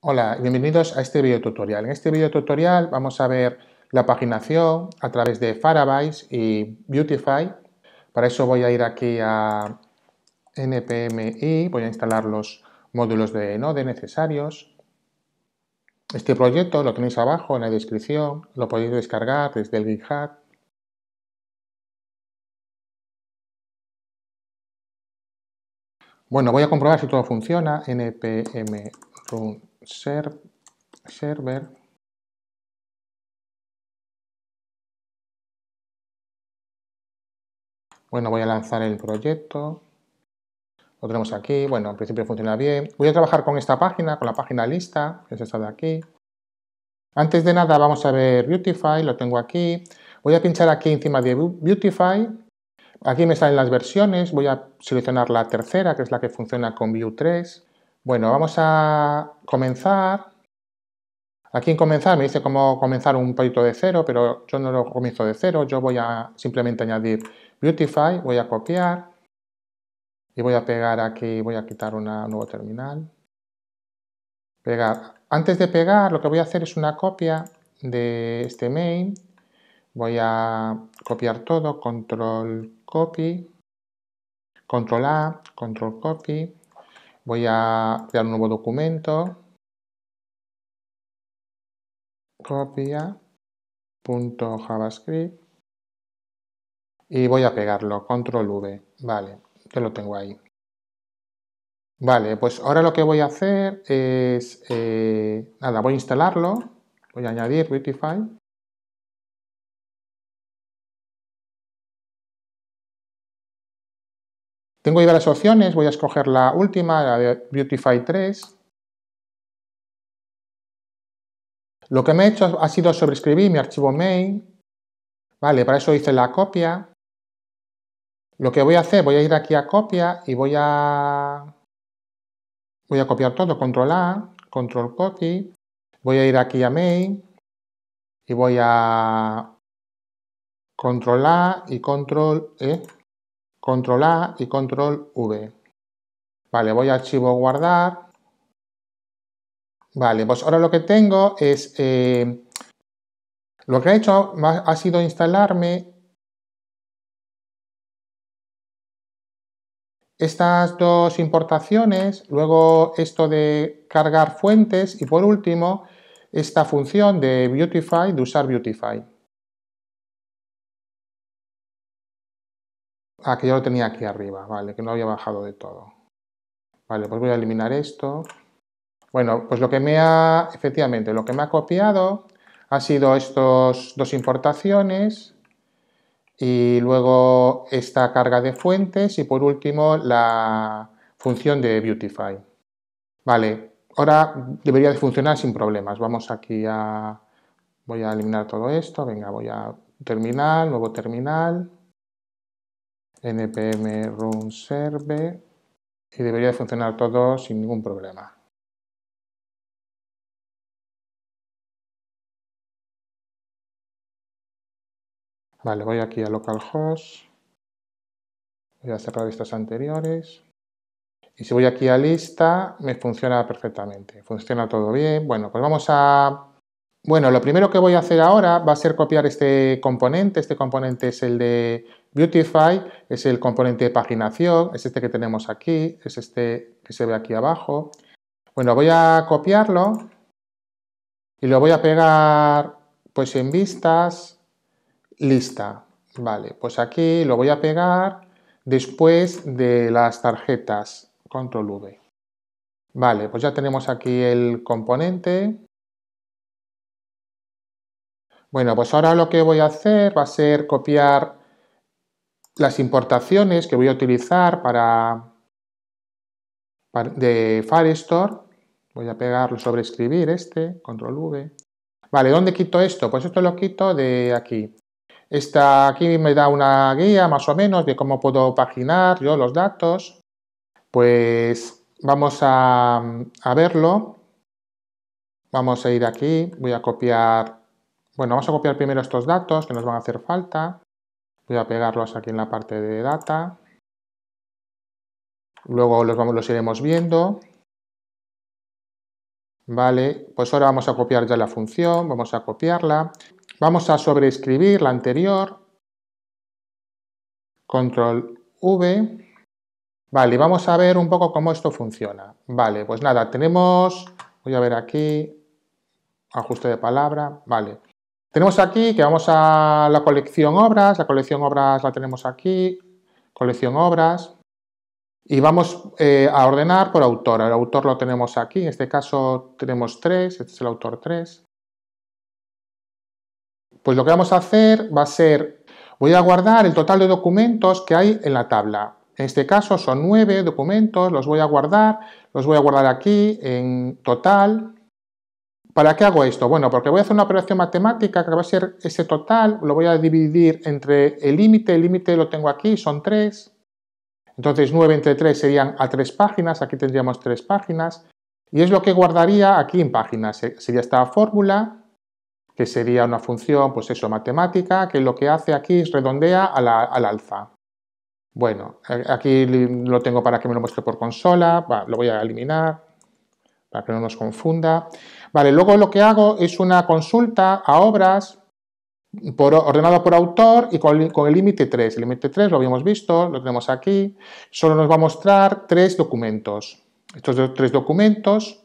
Hola, bienvenidos a este video tutorial. En este video tutorial vamos a ver la paginación a través de Farabise y Beautify. Para eso voy a ir aquí a npm y voy a instalar los módulos de Node necesarios. Este proyecto lo tenéis abajo en la descripción, lo podéis descargar desde el GitHub. Bueno, voy a comprobar si todo funciona. npm run server Bueno, voy a lanzar el proyecto. Lo tenemos aquí. Bueno, al principio funciona bien. Voy a trabajar con esta página, con la página lista, que es esta de aquí. Antes de nada vamos a ver Beautify, lo tengo aquí. Voy a pinchar aquí encima de Beautify. Aquí me salen las versiones. Voy a seleccionar la tercera, que es la que funciona con Vue 3. Bueno, vamos a comenzar. Aquí en comenzar me dice cómo comenzar un proyecto de cero, pero yo no lo comienzo de cero, yo voy a simplemente añadir Beautify, voy a copiar y voy a pegar aquí, voy a quitar una, un nuevo terminal. Pegar. Antes de pegar lo que voy a hacer es una copia de este main. Voy a copiar todo, control copy, control A, control copy Voy a crear un nuevo documento. copia, Copia.javascript. Y voy a pegarlo. Control V. Vale, yo lo tengo ahí. Vale, pues ahora lo que voy a hacer es, eh, nada, voy a instalarlo, voy a añadir Beautify Tengo ahí varias opciones, voy a escoger la última, la de Beautify 3. Lo que me he hecho ha sido sobreescribir mi archivo main. Vale, para eso hice la copia. Lo que voy a hacer, voy a ir aquí a copia y voy a... Voy a copiar todo, control A, control copy. Voy a ir aquí a main y voy a control A y control E control A y control V. Vale, voy a archivo guardar. Vale, pues ahora lo que tengo es... Eh, lo que he hecho ha sido instalarme estas dos importaciones, luego esto de cargar fuentes y por último esta función de Beautify, de usar Beautify. Ah, que yo lo tenía aquí arriba, vale, que no había bajado de todo. Vale, pues voy a eliminar esto. Bueno, pues lo que me ha, efectivamente, lo que me ha copiado ha sido estos dos importaciones y luego esta carga de fuentes y por último la función de Beautify. Vale, ahora debería de funcionar sin problemas. Vamos aquí a... voy a eliminar todo esto, venga, voy a terminal, nuevo terminal npm run serve y debería funcionar todo sin ningún problema. Vale, voy aquí a localhost, voy a cerrar estas anteriores y si voy aquí a lista me funciona perfectamente, funciona todo bien. Bueno, pues vamos a... Bueno, lo primero que voy a hacer ahora va a ser copiar este componente, este componente es el de Beautify es el componente de paginación, es este que tenemos aquí, es este que se ve aquí abajo. Bueno, voy a copiarlo y lo voy a pegar pues en vistas, lista. Vale, pues aquí lo voy a pegar después de las tarjetas, control V. Vale, pues ya tenemos aquí el componente. Bueno, pues ahora lo que voy a hacer va a ser copiar las importaciones que voy a utilizar para, de de Firestore, voy a pegarlo, sobreescribir este, control V. Vale, ¿dónde quito esto? Pues esto lo quito de aquí. Esta aquí me da una guía más o menos de cómo puedo paginar yo los datos. Pues vamos a verlo. Vamos a ir aquí, voy a copiar, bueno, vamos a copiar primero estos datos que nos van a hacer falta voy a pegarlos aquí en la parte de data. Luego los, iremos viendo. Vale, pues ahora vamos a copiar ya la función, vamos a copiarla. Vamos a sobreescribir la anterior. Control V. Vale, vamos a ver un poco cómo esto funciona. Vale, pues nada, tenemos, voy a ver aquí, ajuste de palabra, vale. Tenemos aquí que vamos a la colección obras, la colección obras la tenemos aquí, colección obras, y vamos eh, a ordenar por autor. El autor lo tenemos aquí, en este caso tenemos tres, este es el autor 3. Pues lo que vamos a hacer va a ser, voy a guardar el total de documentos que hay en la tabla. En este caso son nueve documentos, los voy a guardar, los voy a guardar aquí en total, ¿Para qué hago esto? Bueno, porque voy a hacer una operación matemática que va a ser ese total, lo voy a dividir entre el límite, el límite lo tengo aquí, son 3. Entonces 9 entre 3 serían a 3 páginas, aquí tendríamos 3 páginas. Y es lo que guardaría aquí en páginas, sería esta fórmula, que sería una función, pues eso, matemática, que lo que hace aquí es redondea al alza. Bueno, eh, aquí lo tengo para que me lo muestre por consola, lo voy a eliminar para que no nos confunda. Vale, luego lo que hago es una consulta a obras por, ordenada por autor y con, el límite 3. El límite 3 lo habíamos visto, lo tenemos aquí. Solo nos va a mostrar tres documentos. Estos tres documentos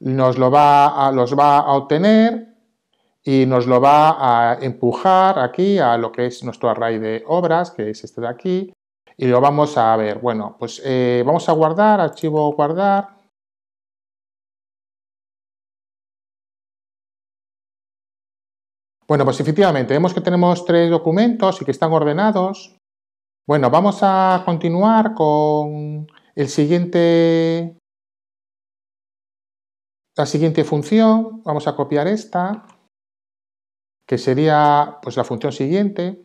nos va los va a obtener y nos lo va a empujar aquí a lo que es nuestro array de obras, que es este de aquí, y lo vamos a ver. Bueno, pues eh, vamos a guardar, archivo guardar, Bueno, pues efectivamente, vemos que tenemos tres documentos y que están ordenados. Bueno, vamos a continuar con el siguiente, la siguiente función. Vamos a copiar esta, que sería pues, la función siguiente.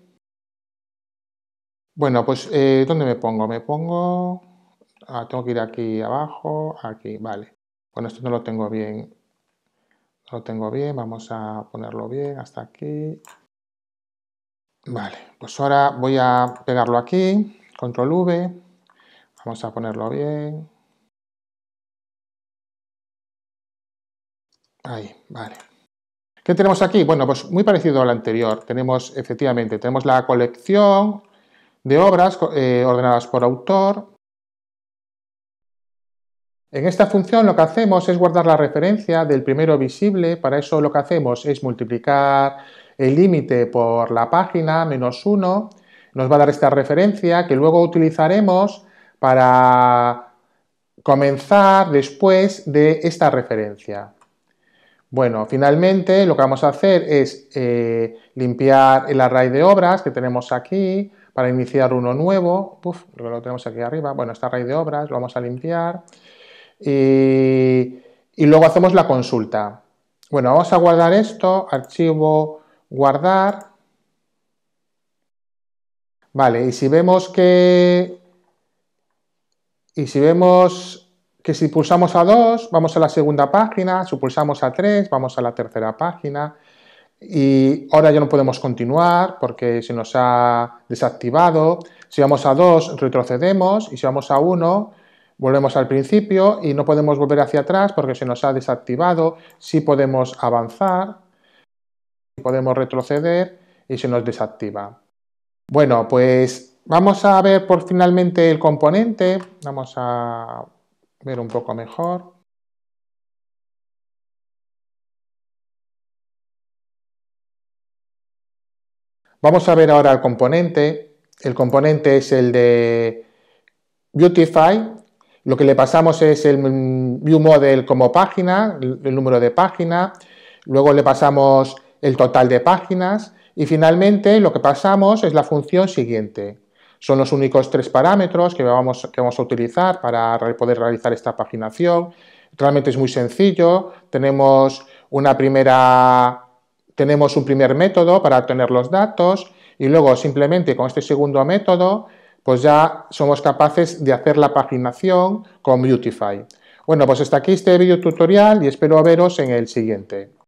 Bueno, pues eh, ¿dónde me pongo? Me pongo... Ah, tengo que ir aquí abajo, aquí, vale. Bueno, esto no lo tengo bien lo tengo bien, vamos a ponerlo bien hasta aquí. Vale, pues ahora voy a pegarlo aquí, control V, vamos a ponerlo bien. Ahí, vale. ¿Qué tenemos aquí? Bueno, pues muy parecido al anterior. Tenemos, efectivamente, tenemos la colección de obras eh, ordenadas por autor, en esta función lo que hacemos es guardar la referencia del primero visible, para eso lo que hacemos es multiplicar el límite por la página menos 1, nos va a dar esta referencia que luego utilizaremos para comenzar después de esta referencia. Bueno, finalmente lo que vamos a hacer es eh, limpiar el array de obras que tenemos aquí para iniciar uno nuevo. lo tenemos aquí arriba. Bueno, este array de obras lo vamos a limpiar y, luego hacemos la consulta. Bueno, vamos a guardar esto, archivo, guardar. Vale, y si vemos que... Y si vemos que si pulsamos a 2, vamos a la segunda página, si pulsamos a 3, vamos a la tercera página, y ahora ya no podemos continuar porque se nos ha desactivado. Si vamos a 2, retrocedemos, y si vamos a 1, Volvemos al principio y no podemos volver hacia atrás porque se nos ha desactivado. si podemos avanzar, podemos retroceder y se nos desactiva. Bueno, pues vamos a ver por finalmente el componente. Vamos a ver un poco mejor. Vamos a ver ahora el componente. El componente es el de Beautify, lo que le pasamos es el view model como página, el número de página, luego le pasamos el total de páginas y finalmente lo que pasamos es la función siguiente. Son los únicos tres parámetros que vamos, que vamos a utilizar para poder realizar esta paginación. Realmente es muy sencillo. Tenemos, una primera, tenemos un primer método para obtener los datos y luego simplemente con este segundo método pues ya somos capaces de hacer la paginación con Beautify. Bueno, pues hasta aquí este video tutorial y espero veros en el siguiente.